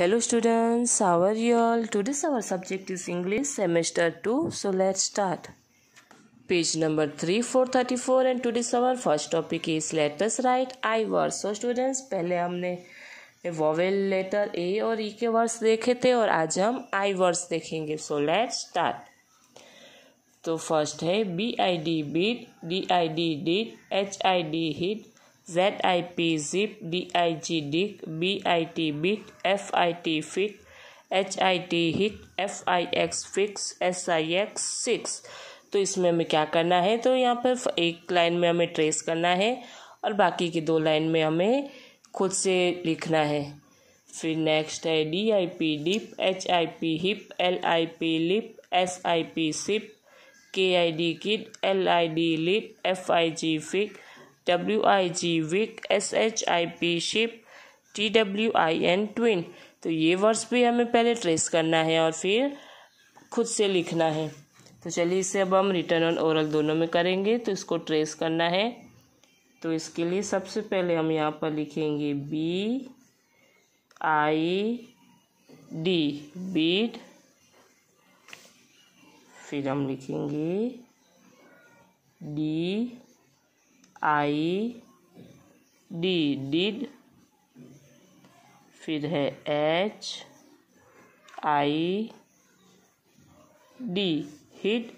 hello students how are you all today's our subject is english semester 2 so let's start page number 3 434 and today's our first topic is let us write i words so students पहले हमने vowel letter ए और ई के words देखे थे और आज हम I words देखेंगे सो लेट स्टार्ट तो फर्स्ट है B I D bid D I D did H I D hid ZIP zip, DIG dig, BIT bit, FIT fit, HIT hit, FIX fix, SIX six तो इसमें हमें क्या करना है तो यहाँ पर एक लाइन में हमें ट्रेस करना है और बाकी की दो लाइन में हमें खुद से लिखना है फिर नेक्स्ट है D I P dip H I P hip L I P lip S I P sip K I D kid L I D lid F I G fig W I G wig S H I P ship T W I N twin तो ये words भी हमें पहले trace करना है और फिर खुद से लिखना है तो चलिए इसे अब हम रिटर्न और ओरल दोनों में करेंगे तो इसको ट्रेस करना है तो इसके लिए सबसे पहले हम यहाँ पर लिखेंगे बी आई डी बीड फिर हम लिखेंगे डी आई डी डिड फिर है H I D hit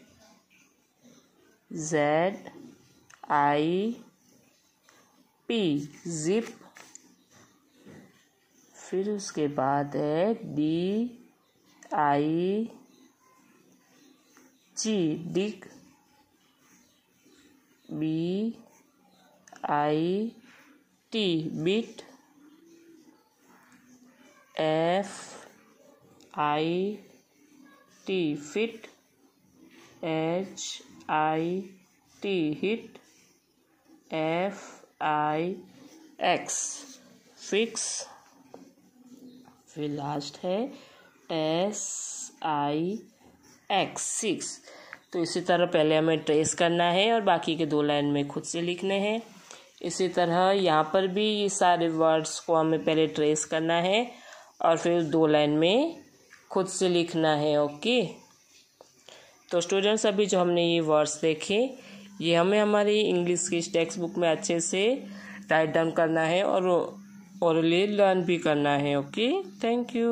Z I P zip फिर उसके बाद है D I G dig B I T bit F I T fit H I T hit F I X fix फिर last है S I X six तो इसी तरह पहले हमें ट्रेस करना है और बाकी के दो लाइन में खुद से लिखने हैं इसी तरह यहाँ पर भी ये सारे वर्ड्स को हमें पहले ट्रेस करना है और फिर दो लाइन में खुद से लिखना है ओके तो स्टूडेंट्स अभी जो हमने ये वर्ड्स देखे ये हमें हमारी इंग्लिश की टेक्स्ट बुक में अच्छे से राइट डाउन करना है और और लर्न भी करना है ओके थैंक यू